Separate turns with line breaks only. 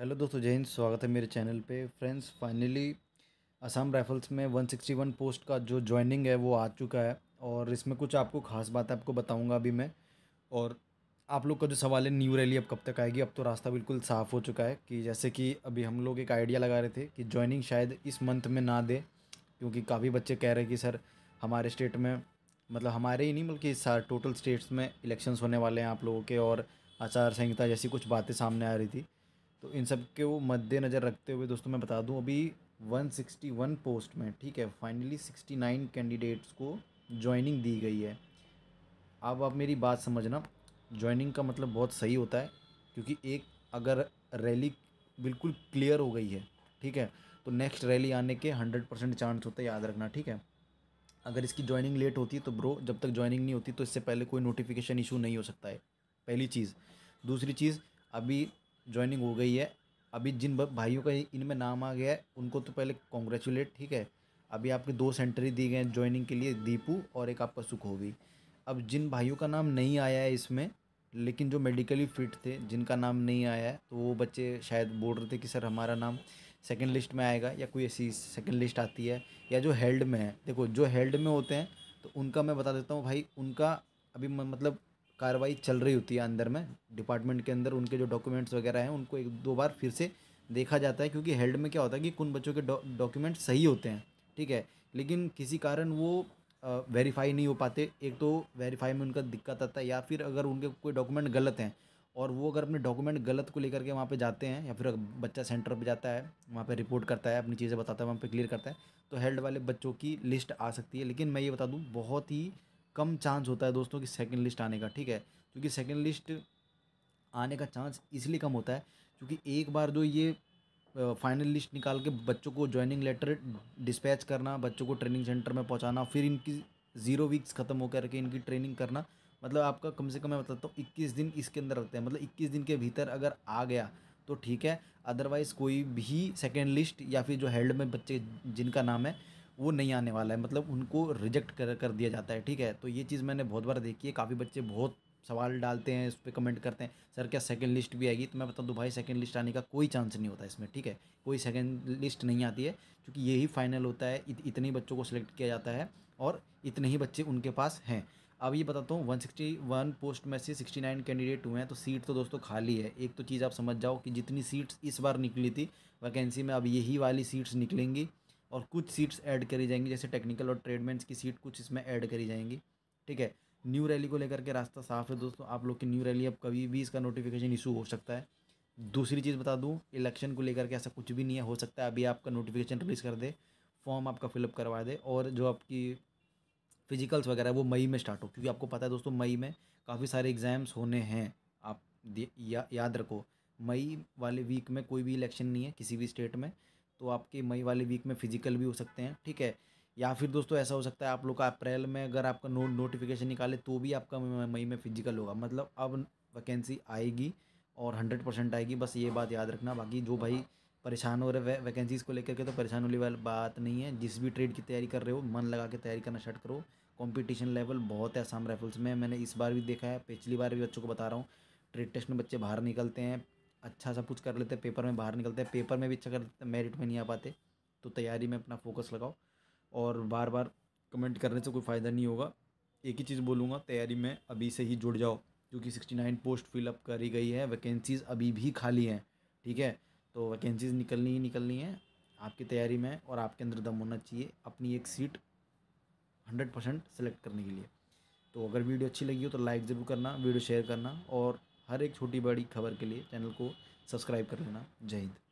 hello दोस्तों जय हिंद स्वागत है मेरे चैनल पे फ्रेंड्स फाइनली असम राइफल्स में 161 पोस्ट का जो ज्वाइनिंग है वो आ चुका है और इसमें कुछ आपको खास है आपको बताऊंगा अभी मैं और आप लोग का जो सवाल है न्यू रैली अब कब तक आएगी अब तो रास्ता बिल्कुल साफ़ हो चुका है कि जैसे कि अभी हम लोग एक आइडिया लगा रहे थे कि ज्वाइनिंग शायद इस मंथ में ना दे क्योंकि काफ़ी बच्चे कह रहे हैं कि सर हमारे स्टेट में मतलब हमारे ही नहीं बल्कि सारे टोटल स्टेट्स में इलेक्शंस होने वाले हैं आप लोगों के और आचार संहिता जैसी कुछ बातें सामने आ रही थी तो इन सब को मद्देनज़र रखते हुए दोस्तों मैं बता दूं अभी 161 पोस्ट में ठीक है फाइनली 69 कैंडिडेट्स को जॉइनिंग दी गई है अब आप मेरी बात समझना जॉइनिंग का मतलब बहुत सही होता है क्योंकि एक अगर रैली बिल्कुल क्लियर हो गई है ठीक है तो नेक्स्ट रैली आने के हंड्रेड परसेंट चांस होता है याद रखना ठीक है अगर इसकी ज्वाइनिंग लेट होती है तो ब्रो जब तक ज्वाइनिंग नहीं होती तो इससे पहले कोई नोटिफिकेशन इशू नहीं हो सकता है पहली चीज़ दूसरी चीज़ अभी ज्वाइनिंग हो गई है अभी जिन भाइयों का इनमें नाम आ गया है उनको तो पहले कॉन्ग्रेचुलेट ठीक है अभी आपके दो सेंटरी दी गए हैं ज्वाइनिंग के लिए दीपू और एक आपका सुखोवी अब जिन भाइयों का नाम नहीं आया है इसमें लेकिन जो मेडिकली फिट थे जिनका नाम नहीं आया है तो वो बच्चे शायद बोल रहे थे कि सर हमारा नाम सेकेंड लिस्ट में आएगा या कोई ऐसी सेकेंड लिस्ट आती है या जो हेल्ड में है देखो जो हेल्ड में होते हैं तो उनका मैं बता देता हूँ भाई उनका अभी मतलब कार्रवाई चल रही होती है अंदर में डिपार्टमेंट के अंदर उनके जो डॉक्यूमेंट्स वगैरह हैं उनको एक दो बार फिर से देखा जाता है क्योंकि हेल्ड में क्या होता है कि कुन बच्चों के डॉक्यूमेंट्स सही होते हैं ठीक है लेकिन किसी कारण वो वेरीफाई नहीं हो पाते एक तो वेरीफाई में उनका दिक्कत आता है या फिर अगर उनके कोई डॉक्यूमेंट गलत हैं और वो अगर अपने डॉक्यूमेंट गलत को लेकर के वहाँ पे जाते हैं या फिर बच्चा सेंटर पे जाता है वहाँ पे रिपोर्ट करता है अपनी चीज़ें बताता है वहाँ पे क्लियर करता है तो हेल्ड वाले बच्चों की लिस्ट आ सकती है लेकिन मैं ये बता दूँ बहुत ही कम चांस होता है दोस्तों कि सेकेंड लिस्ट आने का ठीक है क्योंकि सेकेंड लिस्ट आने का चांस इसलिए कम होता है क्योंकि एक बार जो ये फाइनल लिस्ट निकाल के बच्चों को ज्वाइनिंग लेटर डिस्पैच करना बच्चों को ट्रेनिंग सेंटर में पहुंचाना फिर इनकी ज़ीरो वीक्स ख़त्म हो करके इनकी ट्रेनिंग करना मतलब आपका कम से कम मैं बताता हूँ इक्कीस दिन इसके अंदर रखते हैं मतलब इक्कीस दिन के भीतर अगर आ गया तो ठीक है अदरवाइज़ कोई भी सेकेंड लिस्ट या फिर जो हेल्ड में बच्चे जिनका नाम है वो नहीं आने वाला है मतलब उनको रिजेक्ट कर कर दिया जाता है ठीक है तो ये चीज़ मैंने बहुत बार देखी है काफ़ी बच्चे बहुत सवाल डालते हैं उस पर कमेंट करते हैं सर क्या सेकंड लिस्ट भी आएगी तो मैं बता दूँ भाई सेकंड लिस्ट आने का कोई चांस नहीं होता इसमें ठीक है कोई सेकंड लिस्ट नहीं आती है क्योंकि यही फाइनल होता है इत, इतने ही बच्चों को सिलेक्ट किया जाता है और इतने ही बच्चे उनके पास हैं अब ये बताता हूँ वन पोस्ट में से नाइन कैंडिडेट हुए हैं तो सीट तो दोस्तों खाली है एक तो चीज़ आप समझ जाओ कि जितनी सीट्स इस बार निकली थी वैकेंसी में अब यही वाली सीट्स निकलेंगी और कुछ सीट्स ऐड करी जाएंगी जैसे टेक्निकल और ट्रेडमेंट्स की सीट कुछ इसमें ऐड करी जाएंगी ठीक है न्यू रैली को लेकर के रास्ता साफ है दोस्तों आप लोग की न्यू रैली अब कभी भी इसका नोटिफिकेशन इशू हो सकता है दूसरी चीज़ बता दूँ इलेक्शन को लेकर के ऐसा कुछ भी नहीं है हो सकता है अभी आपका नोटिफिकेशन रिलीज़ कर दे फॉर्म आपका फिलअप करवा दे और जो आपकी फिजिकल्स वगैरह वो मई में स्टार्ट हो क्योंकि आपको पता है दोस्तों मई में काफ़ी सारे एग्ज़ाम्स होने हैं आप या, याद रखो मई वाले वीक में कोई भी इलेक्शन नहीं है किसी भी स्टेट में तो आपके मई वाले वीक में फिजिकल भी हो सकते हैं ठीक है या फिर दोस्तों ऐसा हो सकता है आप लोग का अप्रैल में अगर आपका नो नोटिफिकेशन निकाले तो भी आपका मई में फिजिकल होगा मतलब अब वैकेंसी आएगी और हंड्रेड परसेंट आएगी बस ये बात याद रखना बाकी जो भाई परेशान हो रहे वे, वैकेंसीज़ को लेकर के तो परेशान होने वाली बात नहीं है जिस भी ट्रेड की तैयारी कर रहे हो मन लगा के तैयारी करना स्टार्ट करो कॉम्पिटिशन लेवल बहुत है आसाम राइफल्स में मैंने इस बार भी देखा है पिछली बार भी बच्चों को बता रहा हूँ ट्रेड टेस्ट में बच्चे बाहर निकलते हैं अच्छा सब कुछ कर लेते हैं पेपर में बाहर निकलते हैं पेपर में भी अच्छा कर लेते हैं मेरिट में नहीं आ पाते तो तैयारी में अपना फोकस लगाओ और बार बार कमेंट करने से कोई फ़ायदा नहीं होगा एक ही चीज़ बोलूँगा तैयारी में अभी से ही जुड़ जाओ क्योंकि सिक्सटी नाइन पोस्ट फिलअप करी गई है वैकेंसीज़ अभी भी खाली हैं ठीक है तो वैकेंसीज़ निकलनी ही निकलनी है आपकी तैयारी में और आपके अंदर दम होना चाहिए अपनी एक सीट हंड्रेड परसेंट सेलेक्ट करने के लिए तो अगर वीडियो अच्छी लगी हो तो लाइक ज़रूर करना वीडियो शेयर करना और हर एक छोटी बड़ी खबर के लिए चैनल को सब्सक्राइब कर लेना जय हिंद